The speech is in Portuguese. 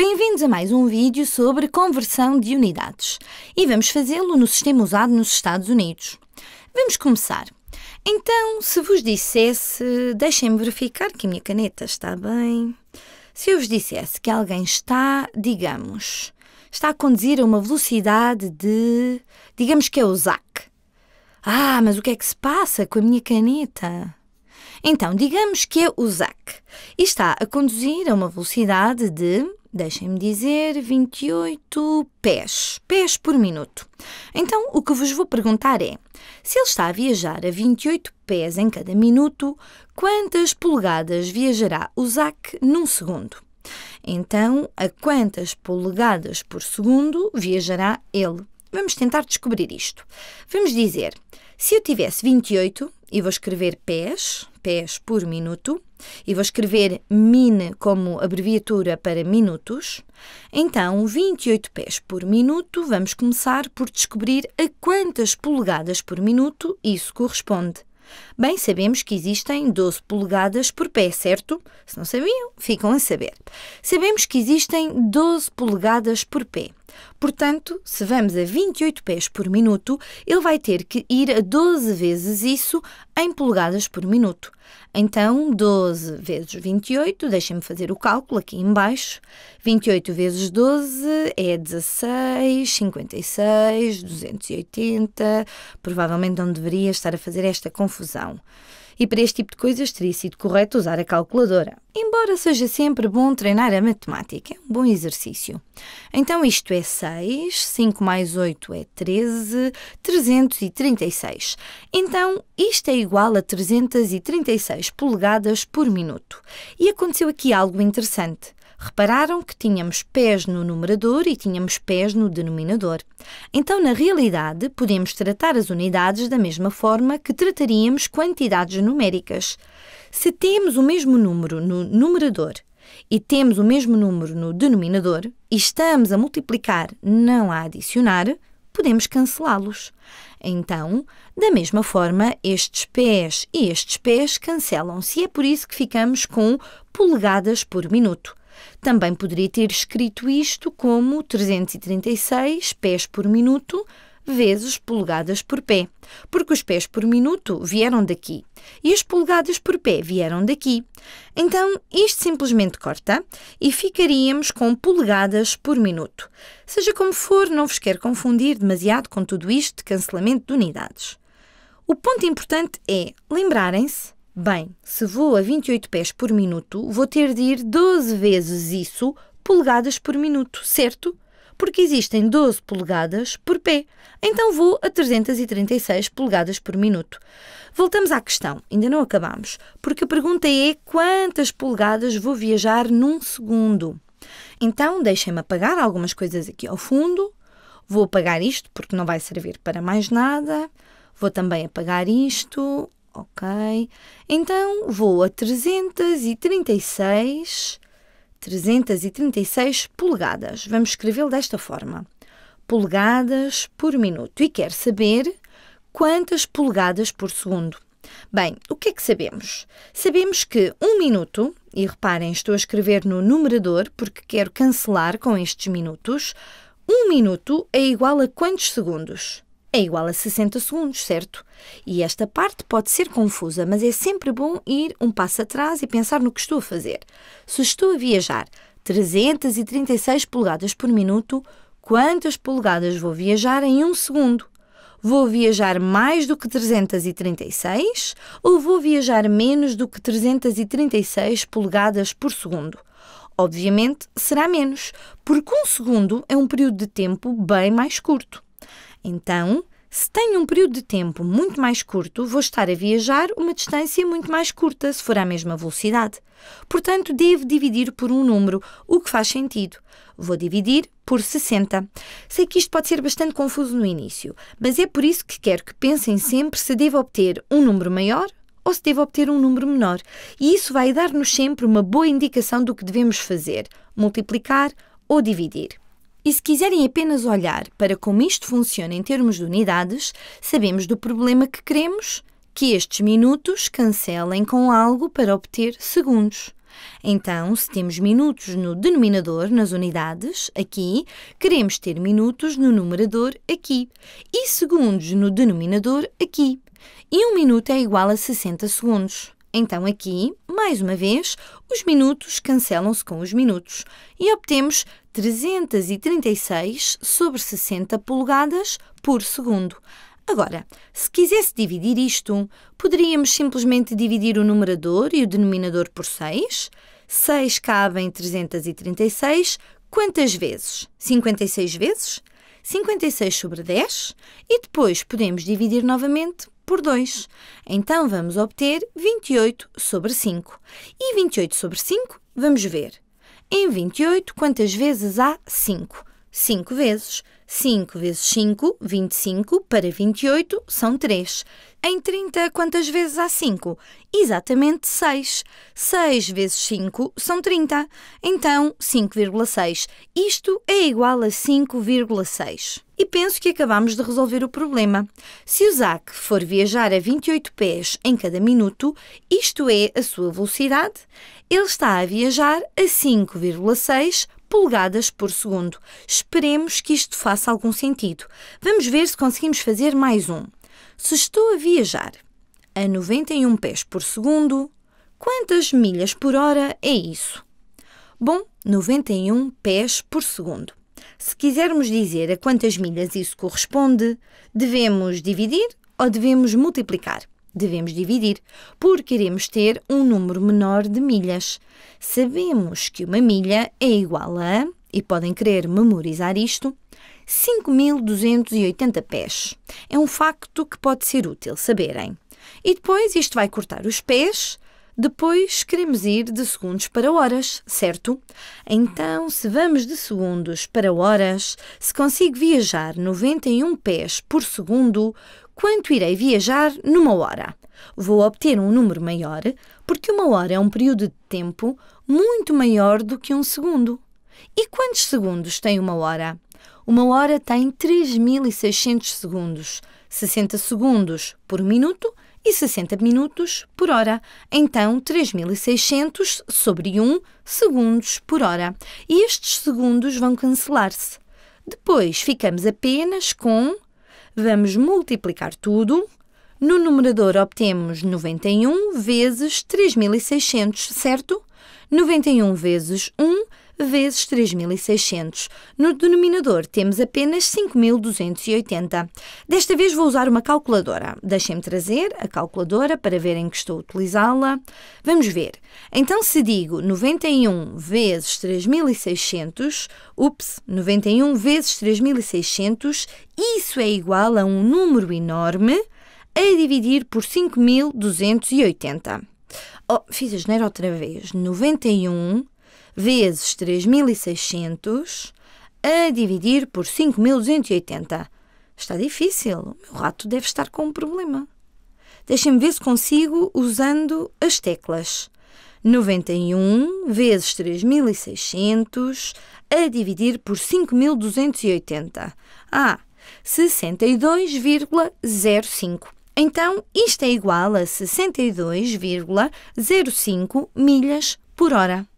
Bem-vindos a mais um vídeo sobre conversão de unidades e vamos fazê-lo no sistema usado nos Estados Unidos. Vamos começar. Então, se vos dissesse, deixem-me verificar que a minha caneta está bem. Se eu vos dissesse que alguém está, digamos, está a conduzir a uma velocidade de, digamos que é o ZAC. Ah, mas o que é que se passa com a minha caneta? Então, digamos que é o ZAC e está a conduzir a uma velocidade de deixem-me dizer, 28 pés, pés por minuto. Então, o que vos vou perguntar é: se ele está a viajar a 28 pés em cada minuto, quantas polegadas viajará o Zac num segundo? Então, a quantas polegadas por segundo viajará ele? Vamos tentar descobrir isto. Vamos dizer, se eu tivesse 28, e vou escrever pés, pés por minuto, e vou escrever min como abreviatura para minutos, então 28 pés por minuto, vamos começar por descobrir a quantas polegadas por minuto isso corresponde. Bem, sabemos que existem 12 polegadas por pé, certo? Se não sabiam, ficam a saber. Sabemos que existem 12 polegadas por pé. Portanto, se vamos a 28 pés por minuto, ele vai ter que ir a 12 vezes isso em polegadas por minuto. Então, 12 vezes 28, deixem-me fazer o cálculo aqui embaixo. 28 vezes 12 é 16, 56, 280. Provavelmente não deveria estar a fazer esta confusão e para este tipo de coisas teria sido correto usar a calculadora. Embora seja sempre bom treinar a matemática, é um bom exercício. Então isto é 6, 5 mais 8 é 13, 336. Então isto é igual a 336 polegadas por minuto. E aconteceu aqui algo interessante. Repararam que tínhamos pés no numerador e tínhamos pés no denominador. Então, na realidade, podemos tratar as unidades da mesma forma que trataríamos quantidades numéricas. Se temos o mesmo número no numerador e temos o mesmo número no denominador e estamos a multiplicar, não a adicionar, podemos cancelá-los. Então, da mesma forma, estes pés e estes pés cancelam-se e é por isso que ficamos com polegadas por minuto. Também poderia ter escrito isto como 336 pés por minuto vezes polegadas por pé, porque os pés por minuto vieram daqui e as polegadas por pé vieram daqui. Então, isto simplesmente corta e ficaríamos com polegadas por minuto. Seja como for, não vos quero confundir demasiado com tudo isto de cancelamento de unidades. O ponto importante é lembrarem-se Bem, se vou a 28 pés por minuto, vou ter de ir 12 vezes isso, polegadas por minuto, certo? Porque existem 12 polegadas por pé. Então vou a 336 polegadas por minuto. Voltamos à questão, ainda não acabamos, porque a pergunta é quantas polegadas vou viajar num segundo. Então deixem-me apagar algumas coisas aqui ao fundo. Vou apagar isto porque não vai servir para mais nada. Vou também apagar isto ok? Então vou a 336, 336 polegadas. Vamos escrevê-lo desta forma: polegadas por minuto. E quer saber quantas polegadas por segundo. Bem, o que é que sabemos? Sabemos que um minuto, e reparem, estou a escrever no numerador porque quero cancelar com estes minutos, um minuto é igual a quantos segundos? é igual a 60 segundos, certo? E esta parte pode ser confusa, mas é sempre bom ir um passo atrás e pensar no que estou a fazer. Se estou a viajar 336 polegadas por minuto, quantas polegadas vou viajar em um segundo? Vou viajar mais do que 336 ou vou viajar menos do que 336 polegadas por segundo? Obviamente será menos, porque um segundo é um período de tempo bem mais curto. Então, se tenho um período de tempo muito mais curto, vou estar a viajar uma distância muito mais curta, se for à mesma velocidade. Portanto, devo dividir por um número, o que faz sentido. Vou dividir por 60. Sei que isto pode ser bastante confuso no início, mas é por isso que quero que pensem sempre se devo obter um número maior ou se devo obter um número menor. E isso vai dar-nos sempre uma boa indicação do que devemos fazer: multiplicar ou dividir. E se quiserem apenas olhar para como isto funciona em termos de unidades, sabemos do problema que queremos que estes minutos cancelem com algo para obter segundos. Então, se temos minutos no denominador, nas unidades, aqui, queremos ter minutos no numerador, aqui, e segundos no denominador, aqui. E um minuto é igual a 60 segundos. Então, aqui, mais uma vez, os minutos cancelam-se com os minutos e obtemos 336 sobre 60 polegadas por segundo. Agora, se quisesse dividir isto, poderíamos simplesmente dividir o numerador e o denominador por 6. 6 cabe em 336 quantas vezes? 56 vezes? 56 sobre 10 e depois podemos dividir novamente por 2. Então vamos obter 28 sobre 5. E 28 sobre 5, vamos ver. Em 28, quantas vezes há 5? 5 vezes. 5 vezes 5, 25, para 28 são 3. Em 30, quantas vezes há 5? Exatamente 6. 6 vezes 5 são 30. Então, 5,6. Isto é igual a 5,6. E penso que acabamos de resolver o problema. Se o Zac for viajar a 28 pés em cada minuto, isto é a sua velocidade, ele está a viajar a 5,6 polegadas por segundo. Esperemos que isto faça algum sentido. Vamos ver se conseguimos fazer mais um. Se estou a viajar a 91 pés por segundo, quantas milhas por hora é isso? Bom, 91 pés por segundo. Se quisermos dizer a quantas milhas isso corresponde, devemos dividir ou devemos multiplicar? devemos dividir, porque iremos ter um número menor de milhas. Sabemos que uma milha é igual a, e podem querer memorizar isto, 5.280 pés. É um facto que pode ser útil saberem. E depois isto vai cortar os pés, depois queremos ir de segundos para horas, certo? Então, se vamos de segundos para horas, se consigo viajar 91 pés por segundo, quanto irei viajar numa hora. Vou obter um número maior, porque uma hora é um período de tempo muito maior do que um segundo. E quantos segundos tem uma hora? Uma hora tem 3.600 segundos, 60 segundos por minuto e 60 minutos por hora. Então, 3.600 sobre 1 segundos por hora. E estes segundos vão cancelar-se. Depois ficamos apenas com Vamos multiplicar tudo. No numerador obtemos 91 vezes 3600, certo? 91 vezes 1 vezes 3.600. No denominador temos apenas 5.280. Desta vez vou usar uma calculadora. Deixem-me trazer a calculadora para verem que estou a utilizá-la. Vamos ver. Então, se digo 91 vezes 3.600, ups, 91 vezes 3.600, isso é igual a um número enorme a dividir por 5.280. Oh, fiz a geneira outra vez. 91 vezes 3.600 a dividir por 5.280. Está difícil. O meu rato deve estar com um problema. Deixem-me ver se consigo usando as teclas. 91 vezes 3.600 a dividir por 5.280. Ah, 62,05. Então, isto é igual a 62,05 milhas por hora.